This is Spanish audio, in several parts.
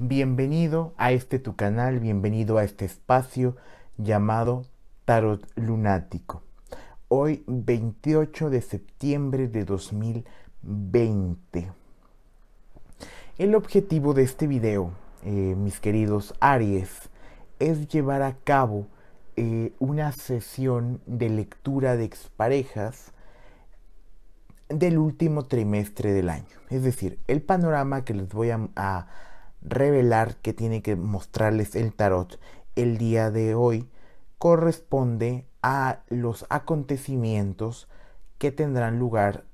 Bienvenido a este tu canal, bienvenido a este espacio llamado Tarot Lunático. Hoy 28 de septiembre de 2020. El objetivo de este video, eh, mis queridos Aries, es llevar a cabo eh, una sesión de lectura de exparejas del último trimestre del año. Es decir, el panorama que les voy a revelar que tiene que mostrarles el tarot el día de hoy corresponde a los acontecimientos que tendrán lugar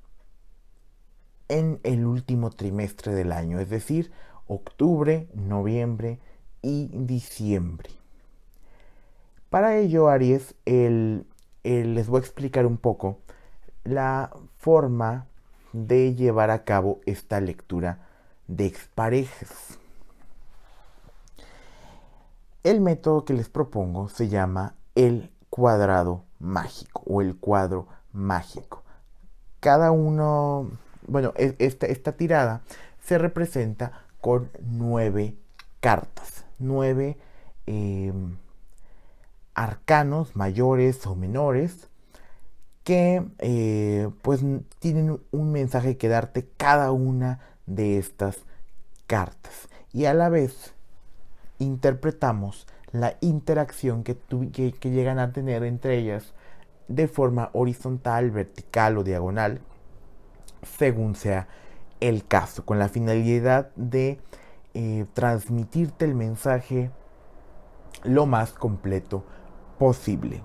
en el último trimestre del año, es decir, octubre, noviembre y diciembre. Para ello, Aries, les voy a explicar un poco la forma de llevar a cabo esta lectura de exparejes. El método que les propongo se llama el cuadrado mágico o el cuadro mágico. Cada uno, bueno, esta, tirada se representa con nueve cartas, nueve em, arcanos mayores o menores que eh, pues tienen un mensaje que darte cada una de estas cartas y a la vez interpretamos la interacción que, llegan a tener entre ellas de forma horizontal, vertical o diagonal, según sea el caso, con la finalidad de eh, transmitirte el mensaje lo más completo posible.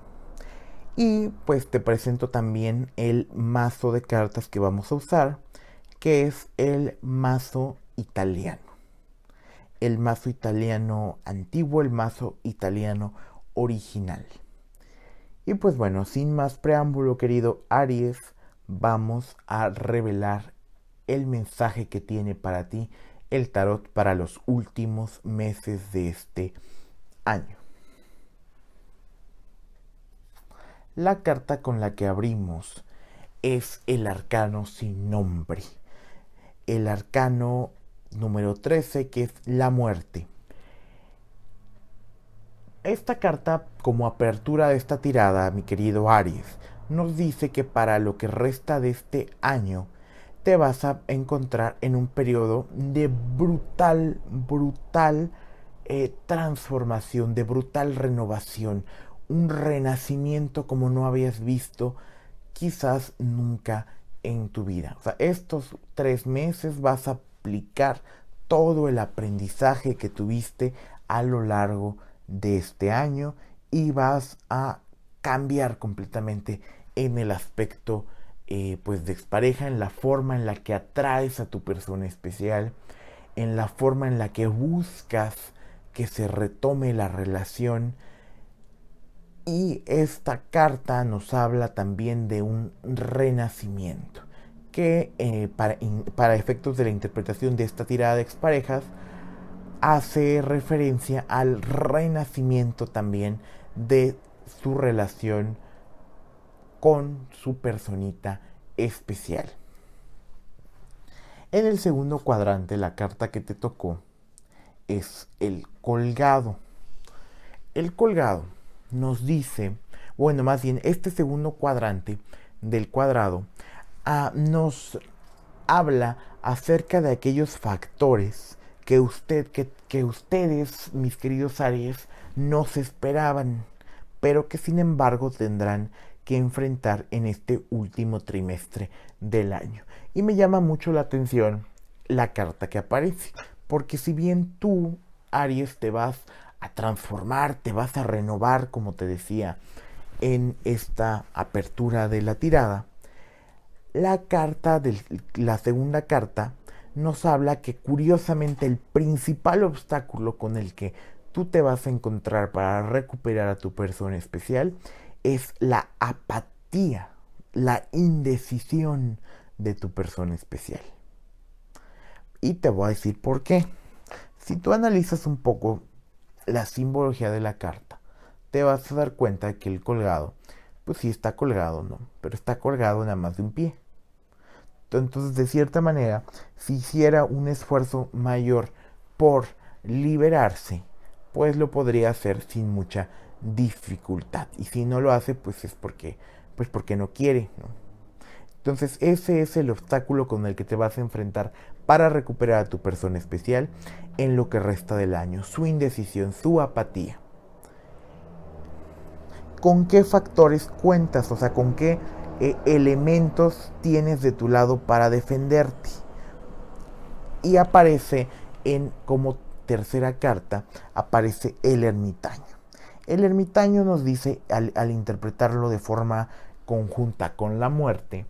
Y pues te presento también el mazo de cartas que vamos a usar, que es el mazo italiano el mazo italiano antiguo, el mazo italiano original. Y pues bueno, sin más preámbulo, querido Aries, vamos a revelar el mensaje que tiene para ti el tarot para los últimos meses de este año. La carta con la que abrimos es el arcano sin nombre. El arcano número 13, que es la muerte. Esta carta, como apertura de esta tirada, mi querido Aries, nos dice que para lo que resta de este año, te vas a encontrar en un periodo de brutal, brutal eh, transformación, de brutal renovación, un renacimiento como no habías visto quizás nunca en tu vida. O estos tres meses vas a todo el aprendizaje que tuviste a lo largo de este año y vas a cambiar completamente en el aspecto eh, pues de expareja, en la forma en la que atraes a tu persona especial, en la forma en la que buscas que se retome la relación. Y esta carta nos habla también de un renacimiento que eh, para, para efectos de la interpretación de esta tirada de exparejas hace referencia al renacimiento también de su relación con su personita especial. En el segundo cuadrante, la carta que te tocó es el colgado. El colgado nos dice, bueno, más bien este segundo cuadrante del cuadrado nos habla acerca de aquellos factores que, usted, que, que ustedes, mis queridos Aries, no se esperaban, pero que sin embargo tendrán que enfrentar en este último trimestre del año. Y me llama mucho la atención la carta que aparece, porque si bien tú, Aries, te vas a transformar, te vas a renovar, como te decía, en esta apertura de la tirada, la carta la segunda carta nos habla que curiosamente el principal obstáculo con el que tú te vas a encontrar para recuperar a tu persona especial es la apatía, la indecisión de tu persona especial. Y te voy a decir por qué. Si tú analizas un poco la simbología de la carta, te vas a dar cuenta que el colgado, pues sí está colgado, ¿no? Pero está colgado nada más de un pie. Entonces, de cierta manera, si hiciera un esfuerzo mayor por liberarse, pues lo podría hacer sin mucha dificultad. Y si no lo hace, pues es porque, pues porque no quiere. Entonces, ese es el obstáculo con el que te vas a enfrentar para recuperar a tu persona especial en lo que resta del año. Su indecisión, su apatía. ¿Con qué factores cuentas? O sea, ¿con qué eh, elementos tienes de tu lado para defenderte. Y aparece en como tercera carta, aparece el ermitaño. El ermitaño nos dice, al, interpretarlo de forma conjunta con la muerte,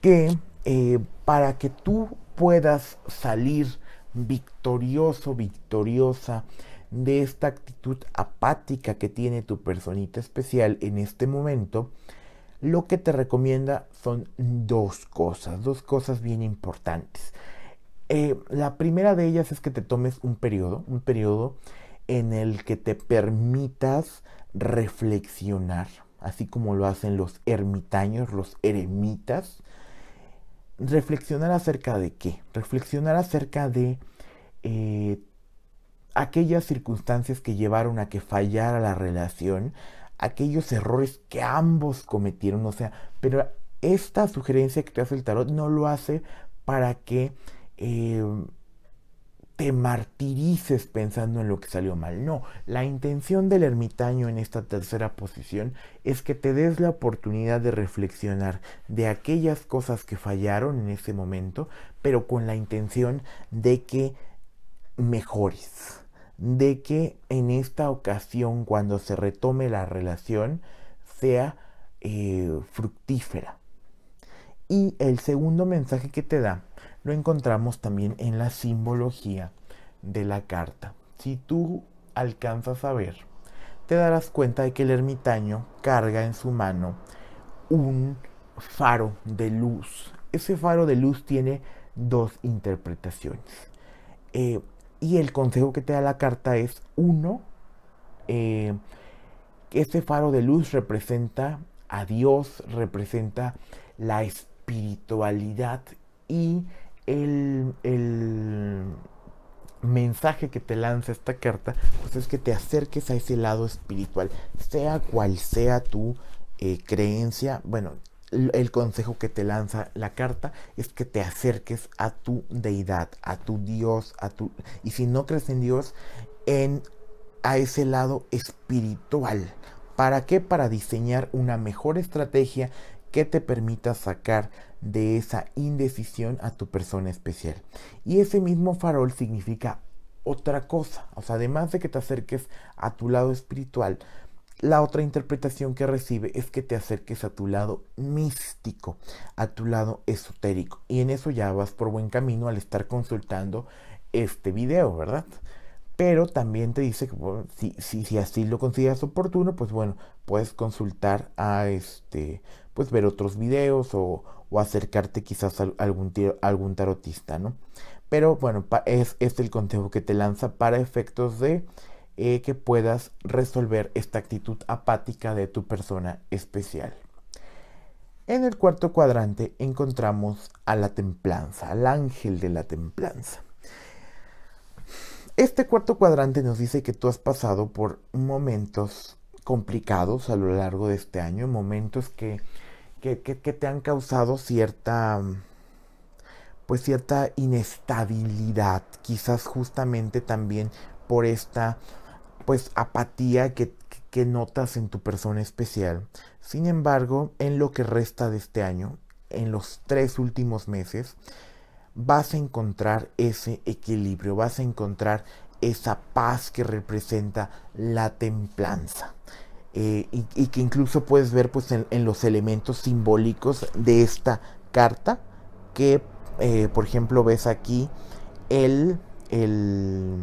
que eh, para que tú puedas salir victorioso, victoriosa, de esta actitud apática que tiene tu personita especial en este momento, lo que te recomienda son dos cosas, dos cosas bien importantes. Eh, la primera de ellas es que te tomes un periodo, un periodo en el que te permitas reflexionar, así como lo hacen los ermitaños, los eremitas. Reflexionar acerca de qué? Reflexionar acerca de eh, aquellas circunstancias que llevaron a que fallara la relación, aquellos errores que ambos cometieron. O sea, pero esta sugerencia que te hace el tarot no lo hace para que eh, te martirices pensando en lo que salió mal. No, la intención del ermitaño en esta tercera posición es que te des la oportunidad de reflexionar de aquellas cosas que fallaron en ese momento, pero con la intención de que mejores de que en esta ocasión, cuando se retome la relación, sea eh, fructífera. Y el segundo mensaje que te da lo encontramos también en la simbología de la carta. Si tú alcanzas a ver, te darás cuenta de que el ermitaño carga en su mano un faro de luz. Ese faro de luz tiene dos interpretaciones. Eh, y el consejo que te da la carta es, uno, que eh, este faro de luz representa a Dios, representa la espiritualidad y el, mensaje que te lanza esta carta, pues es que te acerques a ese lado espiritual, sea cual sea tu eh, creencia, bueno, el consejo que te lanza la carta es que te acerques a tu deidad, a tu Dios, a tu y si no crees en Dios, en a ese lado espiritual. ¿Para qué? Para diseñar una mejor estrategia que te permita sacar de esa indecisión a tu persona especial. Y ese mismo farol significa otra cosa. O sea, además de que te acerques a tu lado espiritual, la otra interpretación que recibe es que te acerques a tu lado místico, a tu lado esotérico. Y en eso ya vas por buen camino al estar consultando este video, ¿verdad? Pero también te dice que si, así lo consideras oportuno, pues bueno, puedes consultar a este, pues ver otros videos o, o acercarte quizás a algún, algún tarotista, ¿no? Pero bueno, es, es el consejo que te lanza para efectos de eh, que puedas resolver esta actitud apática de tu persona especial. En el cuarto cuadrante encontramos a la templanza, al ángel de la templanza. Este cuarto cuadrante nos dice que tú has pasado por momentos complicados a lo largo de este año, momentos que, que te han causado cierta, pues cierta inestabilidad, quizás justamente también por esta pues apatía que, notas en tu persona especial. Sin embargo, en lo que resta de este año, en los tres últimos meses, vas a encontrar ese equilibrio, vas a encontrar esa paz que representa la templanza. Eh, y, que incluso puedes ver pues, en, los elementos simbólicos de esta carta, que eh, por ejemplo ves aquí el, el,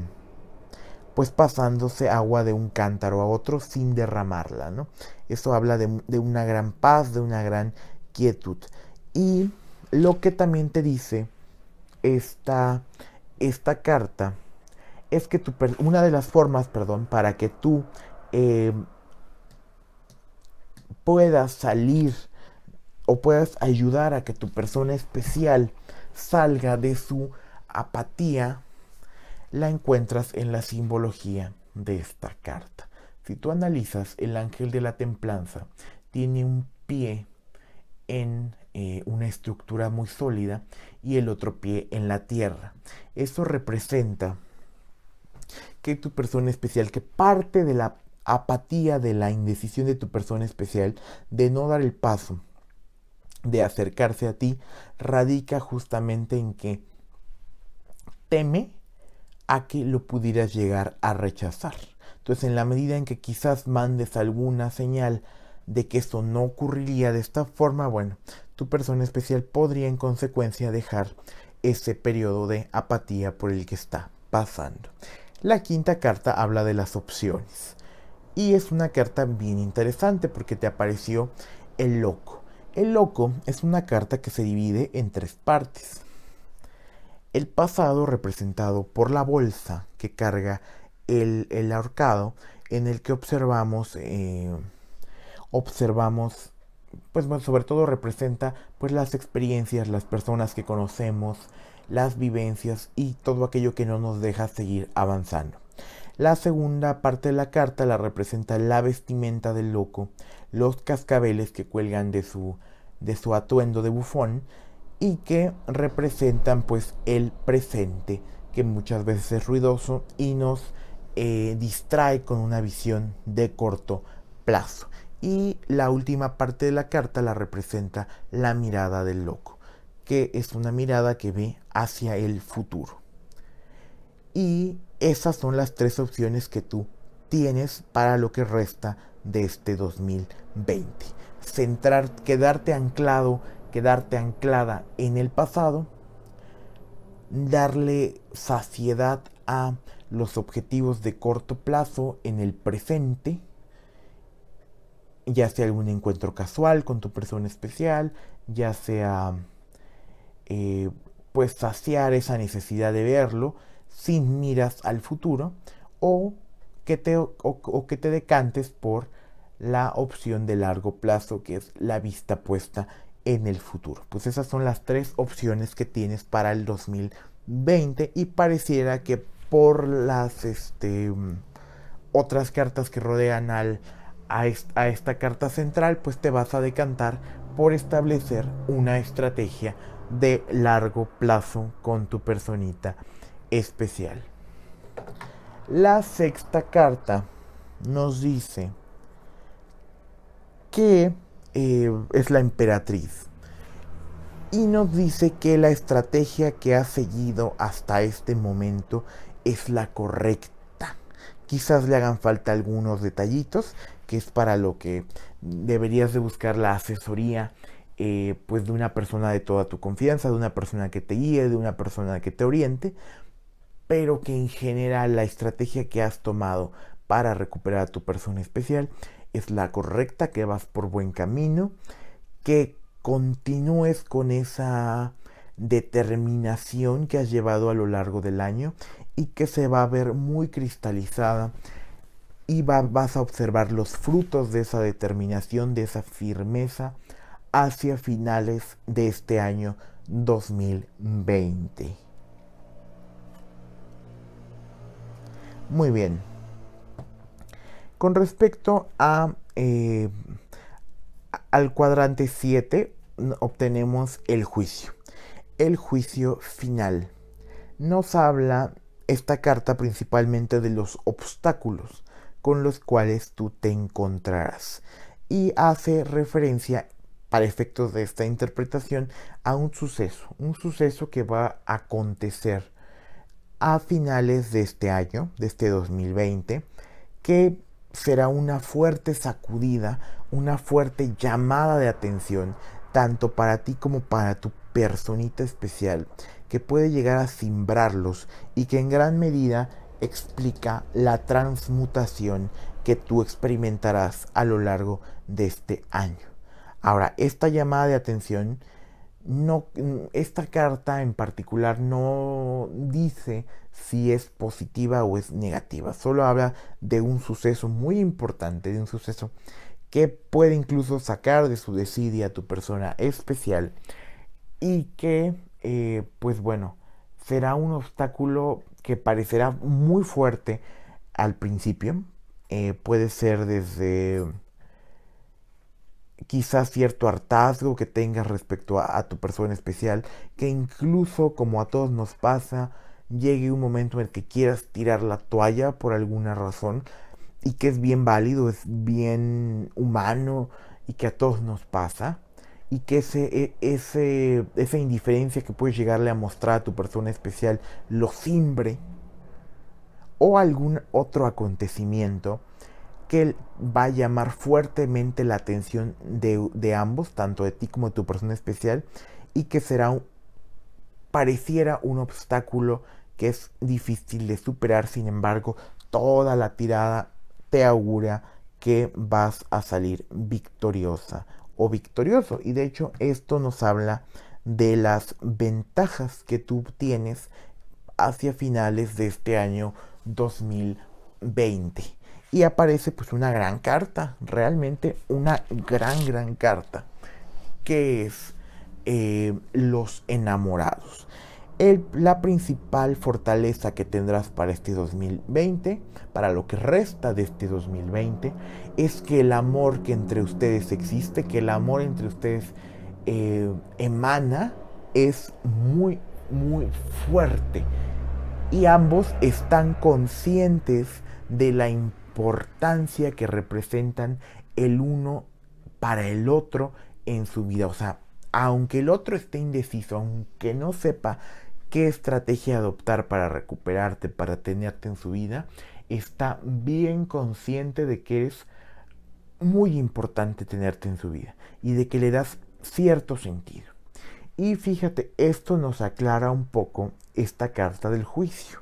pues pasándose agua de un cántaro a otro sin derramarla, ¿no? Eso habla de, una gran paz, de una gran quietud. Y lo que también te dice esta, esta carta es que tu, una de las formas, perdón, para que tú eh, puedas salir o puedas ayudar a que tu persona especial salga de su apatía la encuentras en la simbología de esta carta. Si tú analizas, el ángel de la templanza tiene un pie en eh, una estructura muy sólida y el otro pie en la tierra. Eso representa que tu persona especial, que parte de la apatía, de la indecisión de tu persona especial, de no dar el paso, de acercarse a ti, radica justamente en que teme a que lo pudieras llegar a rechazar. Entonces, en la medida en que quizás mandes alguna señal de que esto no ocurriría de esta forma, bueno, tu persona especial podría en consecuencia dejar ese periodo de apatía por el que está pasando. La quinta carta habla de las opciones. Y es una carta bien interesante porque te apareció el loco. El loco es una carta que se divide en tres partes. El pasado representado por la bolsa que carga el, ahorcado en el que observamos, eh, observamos, pues bueno, sobre todo representa pues las experiencias, las personas que conocemos, las vivencias y todo aquello que no nos deja seguir avanzando. La segunda parte de la carta la representa la vestimenta del loco, los cascabeles que cuelgan de su, de su atuendo de bufón, y que representan pues el presente que muchas veces es ruidoso y nos eh, distrae con una visión de corto plazo. Y la última parte de la carta la representa la mirada del loco, que es una mirada que ve hacia el futuro. Y esas son las tres opciones que tú tienes para lo que resta de este 2020. Centrar, quedarte anclado quedarte anclada en el pasado, darle saciedad a los objetivos de corto plazo en el presente, ya sea algún encuentro casual con tu persona especial, ya sea eh, pues saciar esa necesidad de verlo sin miras al futuro o que te, o que te decantes por la opción de largo plazo que es la vista puesta en el futuro. Pues esas son las tres opciones que tienes para el 2020 y pareciera que por las este, mm, otras cartas que rodean al, a, a esta carta central, pues te vas a decantar por establecer una estrategia de largo plazo con tu personita especial. La sexta carta nos dice que eh, es la emperatriz. Y nos dice que la estrategia que ha seguido hasta este momento es la correcta. Quizás le hagan falta algunos detallitos, que es para lo que deberías de buscar la asesoría eh, pues de una persona de toda tu confianza, de una persona que te guíe, de una persona que te oriente, pero que en general la estrategia que has tomado para recuperar a tu persona especial es la correcta, que vas por buen camino, que continúes con esa determinación que has llevado a lo largo del año y que se va a ver muy cristalizada y vas a observar los frutos de esa determinación, de esa firmeza hacia finales de este año 2020. Muy bien. Con respecto a, eh, al cuadrante 7, obtenemos el juicio. El juicio final. Nos habla esta carta principalmente de los obstáculos con los cuales tú te encontrarás y hace referencia para efectos de esta interpretación a un suceso, un suceso que va a acontecer a finales de este año, de este 2020, que será una fuerte sacudida, una fuerte llamada de atención, tanto para ti como para tu personita especial, que puede llegar a cimbrarlos y que en gran medida explica la transmutación que tú experimentarás a lo largo de este año. Ahora, esta llamada de atención, no, esta carta en particular no dice si es positiva o es negativa. Solo habla de un suceso muy importante, de un suceso que puede incluso sacar de su desidia a tu persona especial y que, eh, pues bueno, será un obstáculo que parecerá muy fuerte al principio. Eh, puede ser desde quizás cierto hartazgo que tengas respecto a tu persona especial, que incluso como a todos nos pasa, llegue un momento en el que quieras tirar la toalla por alguna razón y que es bien válido, es bien humano y que a todos nos pasa y que ese, e, esa indiferencia que puedes llegarle a mostrar a tu persona especial lo simbre o algún otro acontecimiento que va a llamar fuertemente la atención de, ambos, tanto de ti como de tu persona especial, y que será pareciera un obstáculo que es difícil de superar, sin embargo, toda la tirada te augura que vas a salir victoriosa o victorioso. Y de hecho esto nos habla de las ventajas que tú tienes hacia finales de este año 2020. Y aparece pues una gran carta, realmente una gran, gran carta, que es eh, los enamorados la principal fortaleza que tendrás para este 2020, para lo que resta de este 2020, es que el amor que entre ustedes existe, que el amor entre ustedes eh, emana, es muy, muy fuerte. Y ambos están conscientes de la importancia que representan el uno para el otro en su vida. O sea, aunque el otro esté indeciso, aunque no sepa qué estrategia adoptar para recuperarte, para tenerte en su vida, está bien consciente de que es muy importante tenerte en su vida y de que le das cierto sentido. Y fíjate, esto nos aclara un poco esta carta del juicio.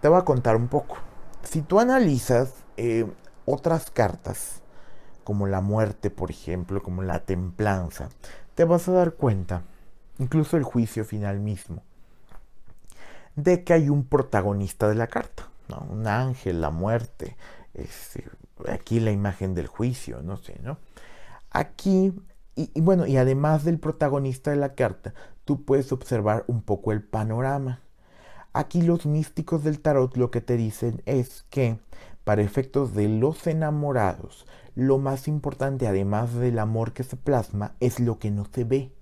Te voy a contar un poco. Si tú analizas eh, otras cartas, como la muerte, por ejemplo, como la templanza, te vas a dar cuenta incluso el juicio final mismo, de que hay un protagonista de la carta, un ángel, la muerte, este, aquí la imagen del juicio, no sé, ¿no? Aquí, y bueno, y además del protagonista de la carta, tú puedes observar un poco el panorama. Aquí los místicos del tarot lo que te dicen es que, para efectos de los enamorados, lo más importante, además del amor que se plasma, es lo que no se ve.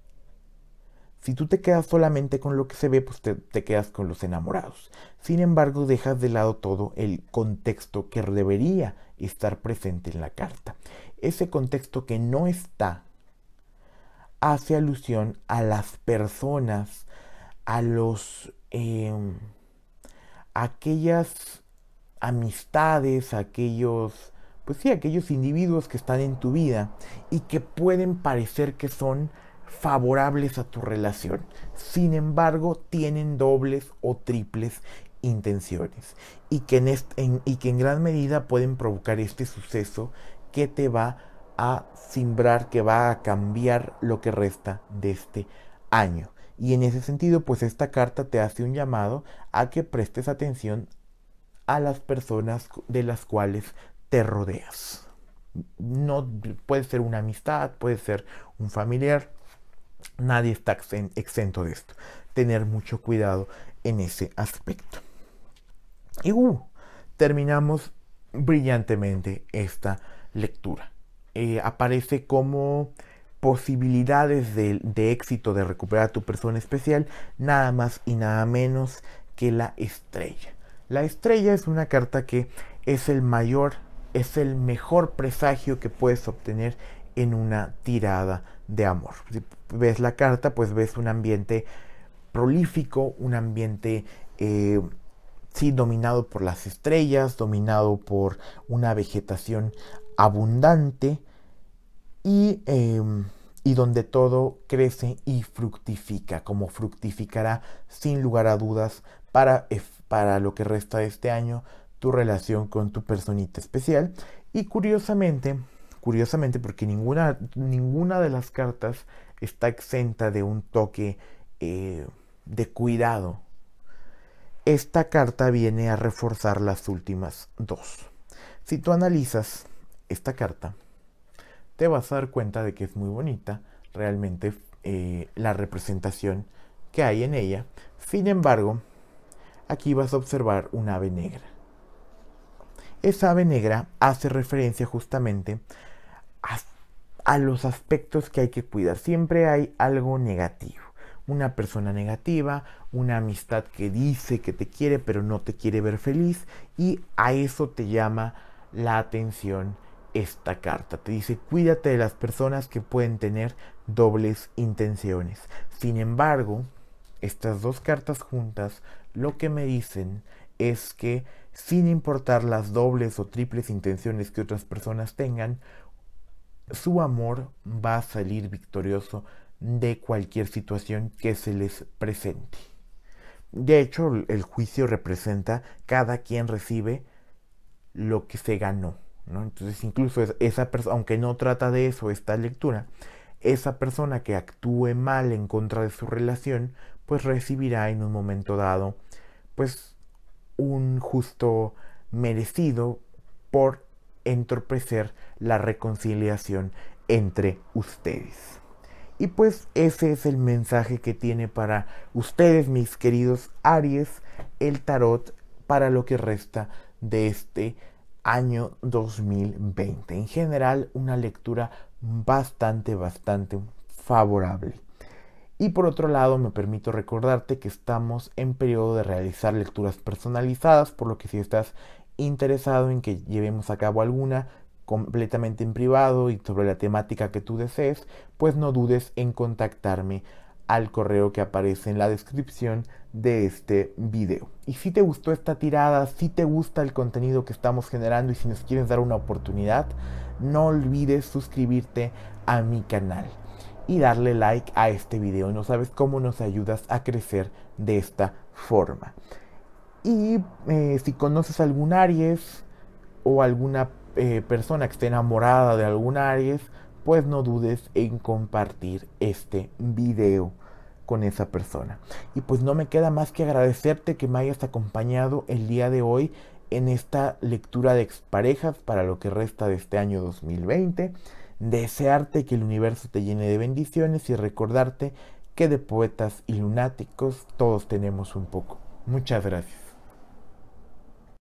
Si tú te quedas solamente con lo que se ve, pues te, quedas con los enamorados. Sin embargo, dejas de lado todo el contexto que debería estar presente en la carta. Ese contexto que no está hace alusión a las personas, a los... Em, aquellas amistades, aquellos... pues sí, aquellos individuos que están en tu vida y que pueden parecer que son favorables a tu relación. Sin embargo, tienen dobles o triples intenciones y que en, y que en gran medida pueden provocar este suceso que te va a simbrar, que va a cambiar lo que resta de este año. Y en ese sentido, pues esta carta te hace un llamado a que prestes atención a las personas de las cuales te rodeas. No puede ser una amistad, puede ser un familiar, Nadie está exento de esto. Tener mucho cuidado en ese aspecto. Y uh, terminamos brillantemente esta lectura. Eh, aparece como posibilidades de, de éxito de recuperar a tu persona especial, nada más y nada menos que la estrella. La estrella es una carta que es el mayor, es el mejor presagio que puedes obtener en una tirada de amor. Si ves la carta, pues ves un ambiente prolífico, un ambiente eh, sí, dominado por las estrellas, dominado por una vegetación abundante y, em, y donde todo crece y fructifica, como fructificará sin lugar a dudas para, para lo que resta de este año tu relación con tu personita especial. Y curiosamente, curiosamente porque ninguna, ninguna de las cartas está exenta de un toque eh, de cuidado. Esta carta viene a reforzar las últimas dos. Si tú analizas esta carta, te vas a dar cuenta de que es muy bonita realmente eh, la representación que hay en ella. Sin embargo, aquí vas a observar un ave negra. Esa ave negra hace referencia justamente a los aspectos que hay que cuidar. Siempre hay algo negativo. Una persona negativa, una amistad que dice que te quiere pero no te quiere ver feliz y a eso te llama la atención esta carta. Te dice cuídate de las personas que pueden tener dobles intenciones. Sin embargo, estas dos cartas juntas lo que me dicen es que sin importar las dobles o triples intenciones que otras personas tengan, su amor va a salir victorioso de cualquier situación que se les presente. De hecho, el juicio representa cada quien recibe lo que se ganó. Entonces, incluso esa persona, aunque no trata de eso esta lectura, esa persona que actúe mal en contra de su relación, pues recibirá en un momento dado, pues un justo merecido por entorpecer la reconciliación entre ustedes. Y pues ese es el mensaje que tiene para ustedes, mis queridos Aries, el tarot para lo que resta de este año 2020. En general, una lectura bastante, bastante favorable. Y por otro lado, me permito recordarte que estamos en periodo de realizar lecturas personalizadas, por lo que si estás interesado en que llevemos a cabo alguna completamente en privado y sobre la temática que tú desees, pues no dudes en contactarme al correo que aparece en la descripción de este video. Y si te gustó esta tirada, si te gusta el contenido que estamos generando y si nos quieres dar una oportunidad, no olvides suscribirte a mi canal y darle like a este video. No sabes cómo nos ayudas a crecer de esta forma. Y eh, si conoces algún Aries o alguna eh, persona que esté enamorada de algún Aries, pues no dudes en compartir este video con esa persona. Y pues no me queda más que agradecerte que me hayas acompañado el día de hoy en esta lectura de exparejas para lo que resta de este año 2020. Desearte que el universo te llene de bendiciones y recordarte que de poetas y lunáticos todos tenemos un poco. Muchas gracias.